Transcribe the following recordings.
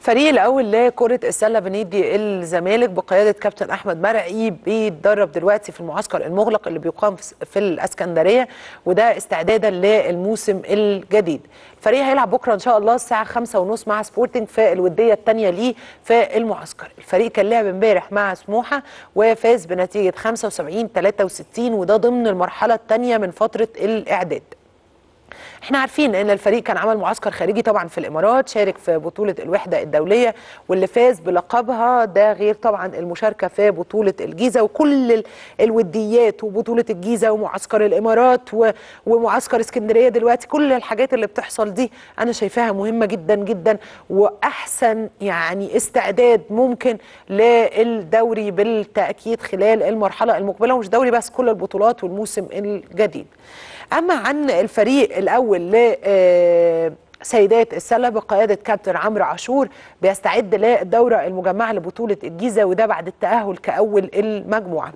فريق الاول لكره السله بنيدي الزمالك بقياده كابتن احمد مرعي بيتدرب دلوقتي في المعسكر المغلق اللي بيقام في الاسكندريه وده استعدادا للموسم الجديد الفريق هيلعب بكره ان شاء الله الساعه 5:30 مع سبورتنج في الوديه الثانيه ليه في المعسكر الفريق كان لعب امبارح مع سموحه وفاز بنتيجه 75 63 وده ضمن المرحله الثانيه من فتره الاعداد احنا عارفين ان الفريق كان عمل معسكر خارجي طبعا في الامارات شارك في بطوله الوحده الدوليه واللي فاز بلقبها ده غير طبعا المشاركه في بطوله الجيزه وكل الوديات وبطوله الجيزه ومعسكر الامارات ومعسكر اسكندريه دلوقتي كل الحاجات اللي بتحصل دي انا شايفاها مهمه جدا جدا واحسن يعني استعداد ممكن للدوري بالتاكيد خلال المرحله المقبله ومش دوري بس كل البطولات والموسم الجديد اما عن الفريق الاول ل آه، سيدات السله بقياده كابتن عمرو عاشور بيستعد للدوره المجمعه لبطوله الجيزه وده بعد التاهل كاول المجموعه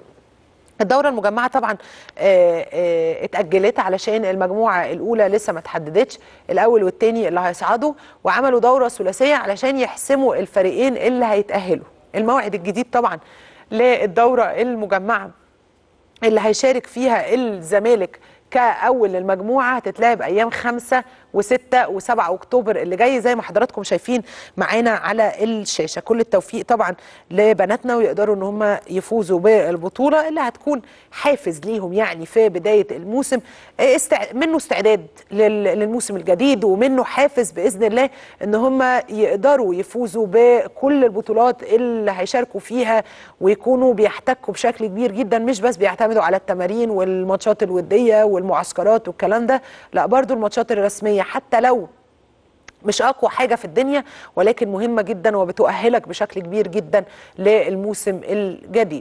الدورة المجمعة طبعا آه، آه، اتأجلت علشان المجموعة الأولى لسه ما تحددتش الأول والتاني اللي هيصعدوا وعملوا دورة ثلاثية علشان يحسموا الفريقين اللي هيتأهلوا الموعد الجديد طبعا للدورة المجمعة اللي هيشارك فيها الزمالك كأول للمجموعة هتتلعب أيام 5 و6 و7 أكتوبر اللي جاي زي ما حضراتكم شايفين معانا على الشاشة كل التوفيق طبعا لبناتنا ويقدروا ان هم يفوزوا بالبطولة اللي هتكون حافز ليهم يعني في بداية الموسم استع... منه استعداد للموسم الجديد ومنه حافز بإذن الله ان هم يقدروا يفوزوا بكل البطولات اللي هيشاركوا فيها ويكونوا بيحتكوا بشكل كبير جدا مش بس بيعتمدوا على التمارين والماتشات الودية وال والمعسكرات والكلام ده لا برضو الماتشات الرسميه حتى لو مش اقوى حاجه في الدنيا ولكن مهمه جدا وبتؤهلك بشكل كبير جدا للموسم الجديد